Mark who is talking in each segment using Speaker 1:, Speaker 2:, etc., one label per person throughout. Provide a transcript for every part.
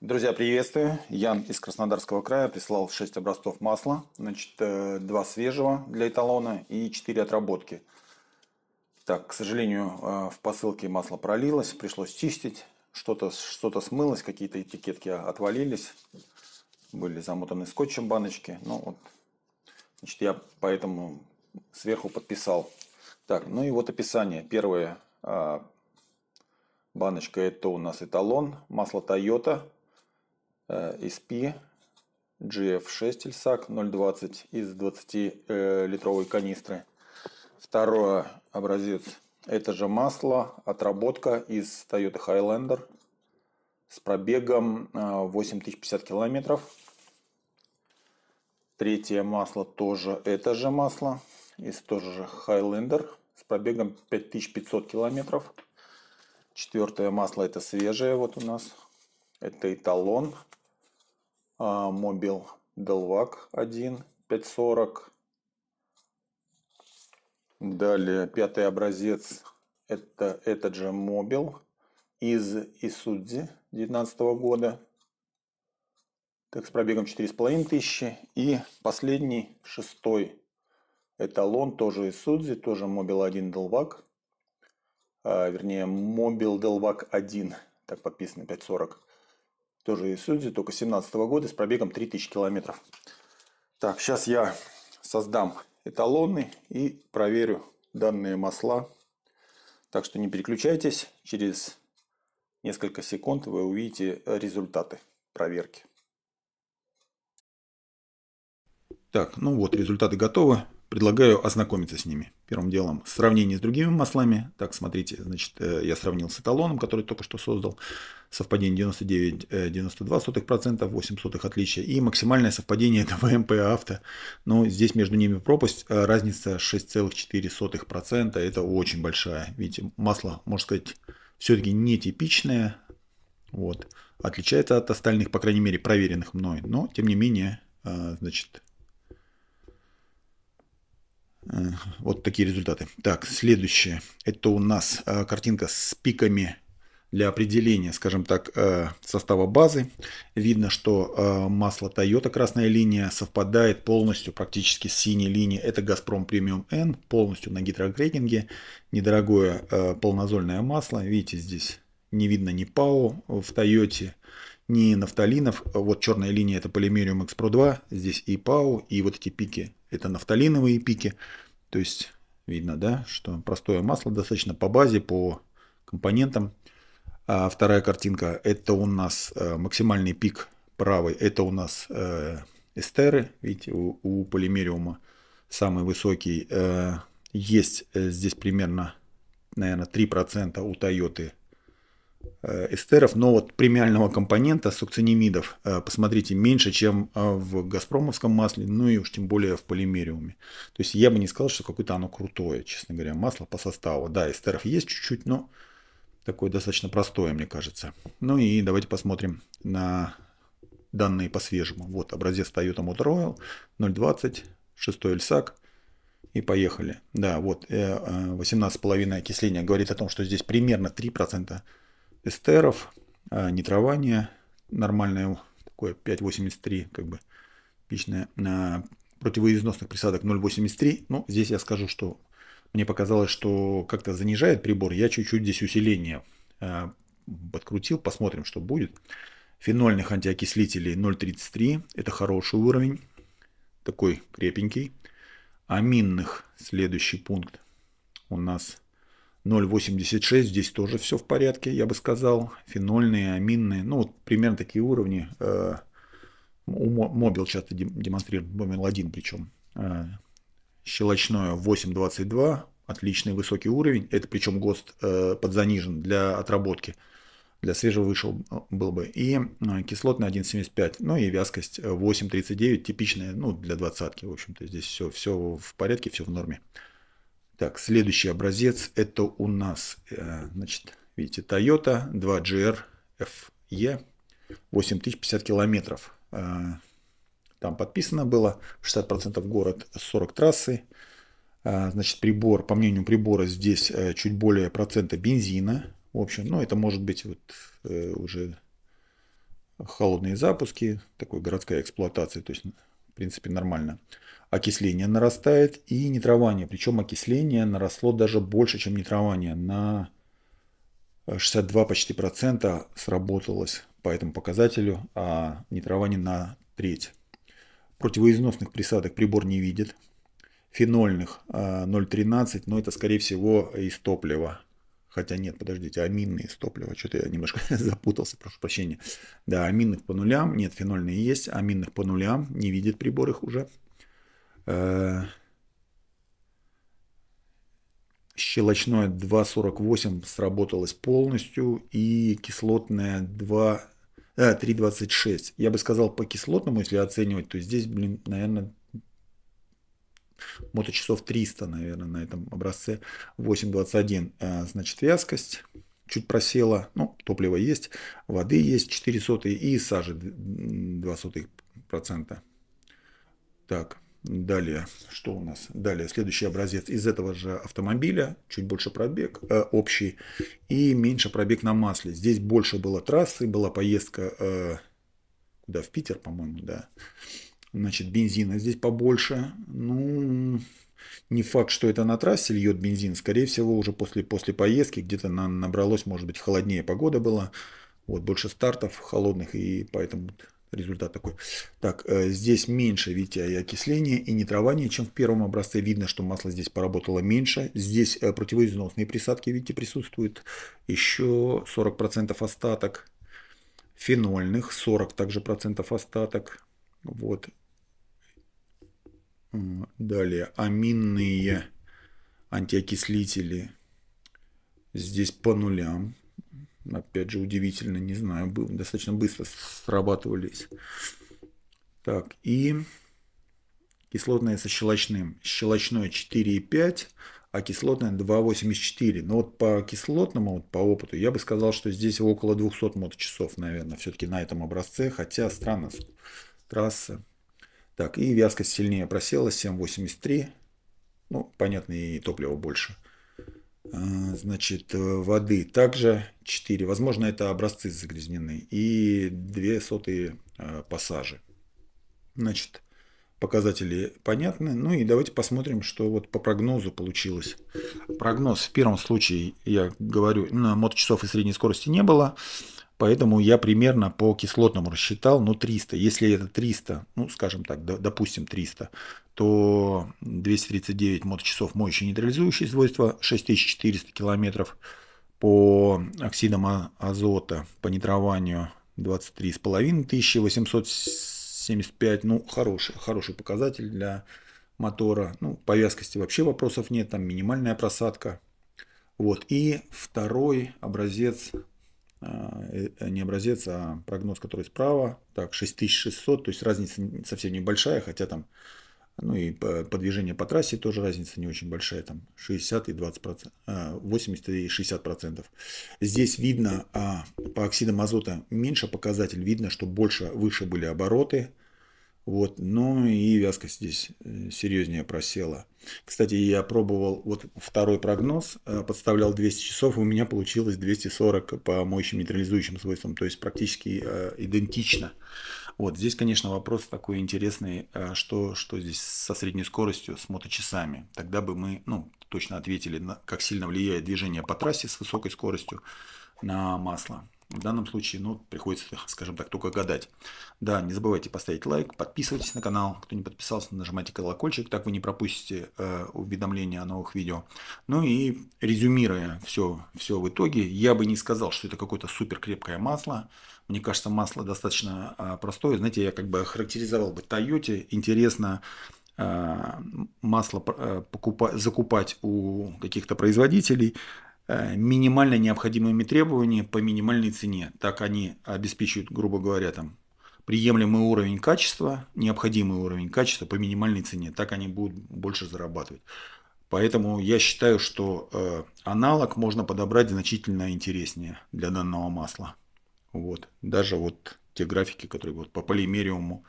Speaker 1: Друзья, приветствую. Ян из Краснодарского края прислал 6 образцов масла, значит, 2 э, свежего для эталона и 4 отработки. Так, к сожалению, э, в посылке масло пролилось, пришлось чистить, что-то что, -то, что -то смылось, какие-то этикетки отвалились, были замотаны скотчем баночки. Ну вот, значит, я поэтому сверху подписал. Так, ну и вот описание. Первое а, Баночка это у нас эталон. Масло Toyota э, SP GF6 Ильсак 0,20 из 20-литровой э, канистры. Второй образец это же масло, отработка из Toyota Highlander с пробегом 8050 э, километров. Третье масло тоже это же масло из тоже же Highlander с пробегом 5500 километров. Четвертое масло это свежее вот у нас. Это Эталон. А, мобил Делвак 1 540. Далее пятый образец это этот же Мобил из Исудзи 19 года. Так, с пробегом тысячи И последний, шестой эталон, тоже из Судзи, тоже Мобил 1 Делвак а, вернее, Mobile Delvac 1, так подписано, 540. Тоже из Сюзи, только 17 года, с пробегом 3000 километров. Так, сейчас я создам эталоны и проверю данные масла. Так что не переключайтесь, через несколько секунд вы увидите результаты проверки. Так, ну вот результаты готовы. Предлагаю ознакомиться с ними. Первым делом сравнение с другими маслами. Так, смотрите, значит, э, я сравнил с эталоном, который только что создал. Совпадение 99,92%, 8 э, сотых отличия. И максимальное совпадение это ВМП и авто. Но ну, здесь между ними пропасть. Э, разница 6,4%. Это очень большая. Видите, масло, можно сказать, все-таки нетипичное. Вот. Отличается от остальных, по крайней мере, проверенных мной. Но, тем не менее, значит, вот такие результаты. Так, следующее. Это у нас а, картинка с пиками для определения, скажем так, э, состава базы. Видно, что а, масло Toyota, красная линия, совпадает полностью практически с синей линией. Это Газпром Премиум N, полностью на гидрокрекинге. Недорогое э, полнозольное масло. Видите, здесь не видно ни ПАО в Тойоте, ни нафталинов. Вот черная линия это Polymerium X Pro 2. Здесь и ПАО, и вот эти пики это нафталиновые пики. То есть видно, да, что простое масло достаточно по базе, по компонентам. А вторая картинка – это у нас э, максимальный пик правый, это у нас э, эстеры, видите, у, у полимериума самый высокий. Э, есть здесь примерно, наверное, 3% у Тойоты. Э, эстеров, но вот премиального компонента сукцинимидов, э, посмотрите, меньше, чем э, в газпромовском масле, ну и уж тем более в полимериуме. То есть я бы не сказал, что какое-то оно крутое, честно говоря, масло по составу. Да, эстеров есть чуть-чуть, но такое достаточно простое, мне кажется. Ну и давайте посмотрим на данные по свежему. Вот образец Toyota Motor Oil 0.20, 6 льсак. И поехали. Да, вот 18,5 окисления говорит о том, что здесь примерно 3% эстеров, а, нитрование нормальное, такое 5,83, как бы типичное, противоизносных присадок 0,83. Ну, здесь я скажу, что мне показалось, что как-то занижает прибор. Я чуть-чуть здесь усиление а, подкрутил, посмотрим, что будет. Фенольных антиокислителей 0,33, это хороший уровень, такой крепенький. Аминных, следующий пункт у нас 0,86, здесь тоже все в порядке, я бы сказал. Фенольные, аминные, ну вот примерно такие уровни. Э, у Мобил часто демонстрирует, Мобил 1 причем. Э, щелочное 8,22, отличный высокий уровень. Это причем ГОСТ э, подзанижен для отработки. Для свежего вышел был бы. И кислотный 1,75. Ну и вязкость 8,39, типичная, ну для двадцатки, в общем-то. Здесь все, все в порядке, все в норме. Так, следующий образец это у нас, э, значит, видите, Toyota 2GR FE 8050 километров. Э, там подписано было 60% город, 40 трассы. Э, значит, прибор, по мнению прибора, здесь чуть более процента бензина. В общем, ну, это может быть вот уже холодные запуски, такой городская эксплуатация, то есть принципе, нормально. Окисление нарастает и нитрование. Причем окисление наросло даже больше, чем нитрование. На 62 почти процента сработалось по этому показателю, а нитрование на треть. Противоизносных присадок прибор не видит. Фенольных 0,13, э, но это скорее всего из топлива. Хотя нет, подождите, аминные из топлива. Что-то я немножко запутался, прошу прощения. Да, аминных по нулям. Нет, фенольные есть. Аминных по нулям. Не видит прибор их уже. Э, щелочное 2,48 сработалось полностью. И кислотное 2... А, 3,26. Я бы сказал по кислотному, если оценивать, то здесь, блин, наверное, моточасов 300, наверное, на этом образце. 8.21, э, значит, вязкость чуть просела, ну, топливо есть, воды есть 4 сотые и сажи 2 сотых процента. Так, далее, что у нас? Далее, следующий образец из этого же автомобиля, чуть больше пробег э, общий и меньше пробег на масле. Здесь больше было трассы, была поездка э, куда, в Питер, по-моему, да. Значит, бензина здесь побольше. Ну, не факт, что это на трассе льет бензин. Скорее всего, уже после, после поездки где-то на, набралось, может быть, холоднее погода была. Вот, больше стартов холодных, и поэтому результат такой. Так, э, здесь меньше, видите, и окисление, и нитрование, чем в первом образце. Видно, что масло здесь поработало меньше. Здесь э, противоизносные присадки, видите, присутствуют. Еще 40% остаток. Фенольных 40 также процентов остаток. Вот. Далее, аминные антиокислители. Здесь по нулям. Опять же, удивительно, не знаю, достаточно быстро срабатывались. Так, и кислотное со щелочным. Щелочное 4,5, а кислотное 2,84. Но вот по кислотному, вот по опыту, я бы сказал, что здесь около 200 моточасов, наверное, все-таки на этом образце. Хотя странно, трасса так, и вязкость сильнее просела, 7,83. Ну, понятно, и топлива больше. А, значит, э, воды также 4. Возможно, это образцы загрязнены. И 2 сотые а, пассажи. Значит, показатели понятны. Ну и давайте посмотрим, что вот по прогнозу получилось. Прогноз в первом случае, я говорю, на моточасов и средней скорости не было. Поэтому я примерно по кислотному рассчитал, ну 300. Если это 300, ну скажем так, допустим 300, то 239 моточасов моющие нейтрализующие свойства, 6400 километров по оксидам а, азота, по нитрованию 23,5 тысячи, 875, ну хороший, хороший показатель для мотора. Ну, по вязкости вообще вопросов нет, там минимальная просадка. Вот. И второй образец а, э, не образец, а прогноз, который справа. Так, 6600, то есть разница совсем небольшая, хотя там, ну и по, по трассе тоже разница не очень большая, там 60 и 20 процентов, 80 и 60 процентов. Здесь видно а, по оксидам азота меньше показатель, видно, что больше, выше были обороты, вот, ну и вязкость здесь э, серьезнее просела. Кстати, я пробовал вот второй прогноз, э, подставлял 200 часов, и у меня получилось 240 по моющим нейтрализующим свойствам, то есть практически э, идентично. Вот здесь, конечно, вопрос такой интересный, э, что, что здесь со средней скоростью, с моточасами. Тогда бы мы ну, точно ответили, на, как сильно влияет движение по трассе с высокой скоростью на масло. В данном случае, ну, приходится, скажем так, только гадать. Да, не забывайте поставить лайк, подписывайтесь на канал. Кто не подписался, нажимайте колокольчик, так вы не пропустите э, уведомления о новых видео. Ну и резюмируя все, все в итоге, я бы не сказал, что это какое-то супер крепкое масло. Мне кажется, масло достаточно э, простое. Знаете, я как бы характеризовал бы Toyota. Интересно, а, масло э, покупать, закупать у каких-то производителей, Э, минимально необходимыми требованиями по минимальной цене. Так они обеспечивают, грубо говоря, там приемлемый уровень качества, необходимый уровень качества по минимальной цене. Так они будут больше зарабатывать. Поэтому я считаю, что э, аналог можно подобрать значительно интереснее для данного масла. Вот. Даже вот те графики, которые вот по полимериуму,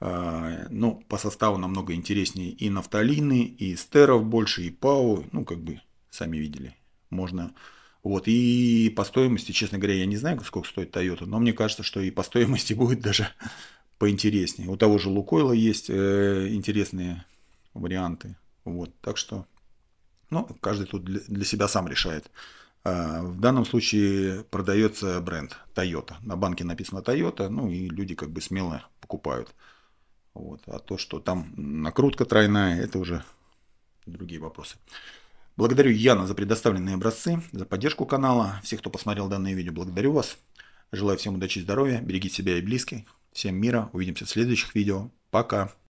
Speaker 1: э, ну, по составу намного интереснее и нафталины, и стеров больше, и пау, ну, как бы сами видели можно. Вот, и по стоимости, честно говоря, я не знаю, сколько стоит Toyota, но мне кажется, что и по стоимости будет даже поинтереснее. У того же Лукойла есть э, интересные варианты. Вот, так что, ну, каждый тут для, себя сам решает. А, в данном случае продается бренд Toyota. На банке написано Toyota, ну и люди как бы смело покупают. Вот. А то, что там накрутка тройная, это уже другие вопросы. Благодарю Яна за предоставленные образцы, за поддержку канала. Всех, кто посмотрел данное видео, благодарю вас. Желаю всем удачи и здоровья. Берегите себя и близких. Всем мира. Увидимся в следующих видео. Пока.